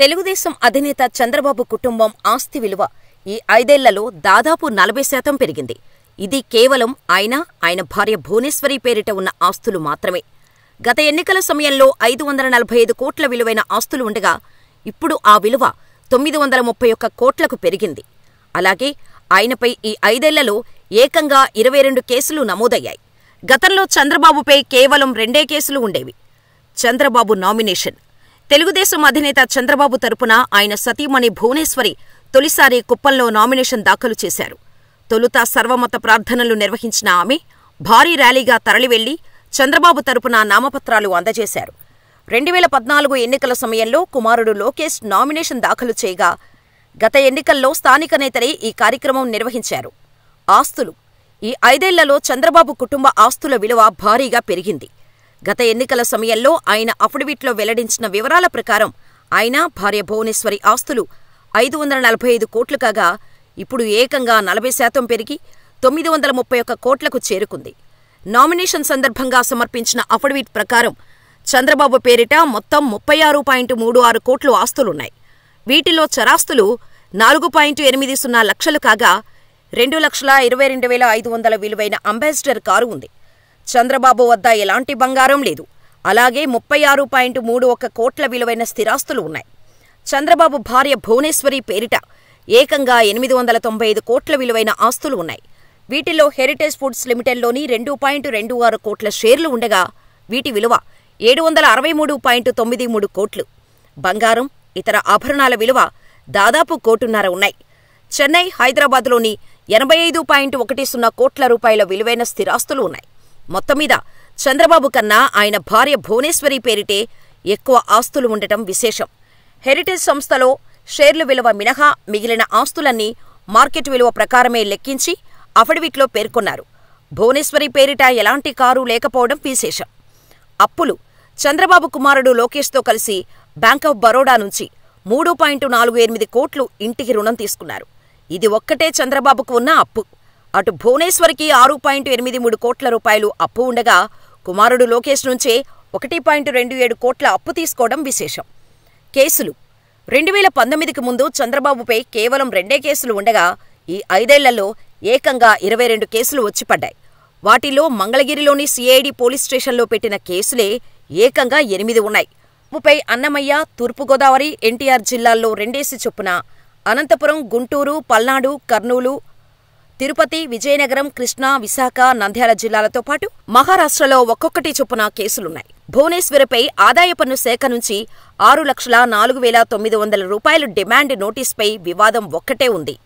తెలుగుదేశం అధినేత చంద్రబాబు కుటుంబం ఆస్తి విలువ ఈ ఐదేళ్లలో దాదాపు నలభై శాతం పెరిగింది ఇది కేవలం ఆయన ఆయన భార్య భువనేశ్వరి పేరిట ఉన్న ఆస్తులు మాత్రమే గత ఎన్నికల సమయంలో ఐదు వందల నలభై ఐదు కోట్ల విలువైన ఆస్తులు ఉండగా ఇప్పుడు ఆ విలువ తొమ్మిది వందల ముప్పై ఒక్క కోట్లకు పెరిగింది అలాగే ఆయనపై ఈ ఐదేళ్లలో ఏకంగా ఇరవై రెండు కేసులు నమోదయ్యాయి గతంలో చంద్రబాబుపై కేవలం రెండే కేసులు ఉండేవి చంద్రబాబు నామినేషన్ తెలుగుదేశం అధినేత చంద్రబాబు తరపున ఆయన సతీమణి భువనేశ్వరి తొలిసారి కుప్పంలో నామినేషన్ దాఖలు చేశారు తొలుత సర్వమత ప్రార్థనలు నిర్వహించిన ఆమె భారీ ర్యాలీగా తరలివెళ్లి చంద్రబాబు తరపున నామపత్రాలు అందజేశారు రెండు వేల పద్నాలుగు ఎన్నికల సమయంలో కుమారుడు లోకేష్ నామినేషన్ దాఖలు చేయగా గత ఎన్నికల్లో స్థానిక నేతలే ఈ కార్యక్రమం నిర్వహించారు ఆస్తులు ఈ ఐదేళ్లలో చంద్రబాబు కుటుంబ ఆస్తుల విలువ భారీగా పెరిగింది గత ఎన్నికల సమయంలో ఆయన అఫిడవిట్లో వెల్లడించిన వివరాల ప్రకారం ఆయన భార్య భువనేశ్వరి ఆస్తులు ఐదు వందల నలభై ఐదు కోట్లు కాగా ఇప్పుడు ఏకంగా నలభై శాతం పెరిగి తొమ్మిది వందల ముప్పై ఒక్క కోట్లకు చేరుకుంది నామినేషన్ సందర్భంగా సమర్పించిన అఫిడవిట్ ప్రకారం చంద్రబాబు పేరిట మొత్తం ముప్పై ఆరు పాయింట్ మూడు ఆరు కోట్లు ఆస్తులున్నాయి వీటిలో చరాస్తులు నాలుగు పాయింట్ ఎనిమిది సున్నా లక్షలు కాగా రెండు లక్షల ఇరవై రెండు వేల ఐదు వందల విలువైన అంబాసిడర్ కారు ఉంది చంద్రబాబు వద్ద ఎలాంటి బంగారం లేదు అలాగే ముప్పై ఆరు పాయింట్ మూడు ఒక కోట్ల విలువైన స్థిరాస్తులు ఉన్నాయి చంద్రబాబు భార్య భువనేశ్వరి పేరిట ఏకంగా ఎనిమిది వందల తొంభై ఐదు కోట్ల విలువైన ఆస్తులు ఉన్నాయి వీటిలో హెరిటేజ్ ఫుడ్స్ లిమిటెడ్లోని రెండు పాయింట్ రెండు ఆరు కోట్ల షేర్లు ఉండగా వీటి విలువ ఏడు వందల అరవై మూడు పాయింట్ తొమ్మిది మూడు కోట్లు బంగారం ఇతర ఆభరణాల విలువ దాదాపు కోటున్నర ఉన్నాయి చెన్నై హైదరాబాద్లోని ఎనభై ఐదు పాయింట్ ఒకటి సున్నా కోట్ల రూపాయల విలువైన స్థిరాస్తులు ఉన్నాయి మొత్తం మీద చంద్రబాబు కన్నా ఆయన భార్య భువనేశ్వరి పేరిటే ఎక్కువ ఆస్తులు ఉండటం విశేషం హెరిటేజ్ సంస్థలో షేర్లు విలువ మినహా మిగిలిన ఆస్తులన్నీ మార్కెట్ విలువ ప్రకారమే లెక్కించి అఫిడవిట్లో పేర్కొన్నారు భువనేశ్వరి పేరిట ఎలాంటి కారు లేకపోవడం విశేషం అప్పులు చంద్రబాబు కుమారుడు లోకేష్తో కలిసి బ్యాంక్ ఆఫ్ బరోడా నుంచి మూడు పాయింట్ నాలుగు ఎనిమిది కోట్లు ఇంటికి రుణం తీసుకున్నారు ఇది ఒక్కటే చంద్రబాబుకు ఉన్న అప్పు అటు భువనేశ్వర్కి ఆరు పాయింట్ ఎనిమిది మూడు కోట్ల రూపాయలు అప్పు ఉండగా కుమారుడు లోకేష్ నుంచే ఒకటి పాయింట్ రెండు ఏడు కోట్ల అప్పు తీసుకోవడం విశేషం కేసులు రెండు వేల పంతొమ్మిదికి ముందు చంద్రబాబుపై కేవలం రెండే కేసులు ఉండగా ఈ ఐదేళ్లలో ఏకంగా ఇరవై రెండు కేసులు వచ్చిపడ్డాయి వాటిలో మంగళగిరిలోని సిఐడి పోలీస్ స్టేషన్లో పెట్టిన కేసులే ఏకంగా ఎనిమిది ఉన్నాయి ముప్పై అన్నమయ్య తూర్పుగోదావరి ఎన్టీఆర్ జిల్లాల్లో రెండేసి చొప్పున అనంతపురం గుంటూరు పల్నాడు కర్నూలు తిరుపతి విజయనగరం కృష్ణా విశాఖ నంద్యాల జిల్లాలతో పాటు మహారాష్ట్రలో ఒక్కొక్కటి చొప్పున కేసులున్నాయి భువనేశ్వర్పై ఆదాయ పన్ను శాఖ నుంచి ఆరు లక్షల నాలుగు వేల తొమ్మిది వందల రూపాయలు డిమాండ్ నోటీసుపై వివాదం ఒక్కటే ఉంది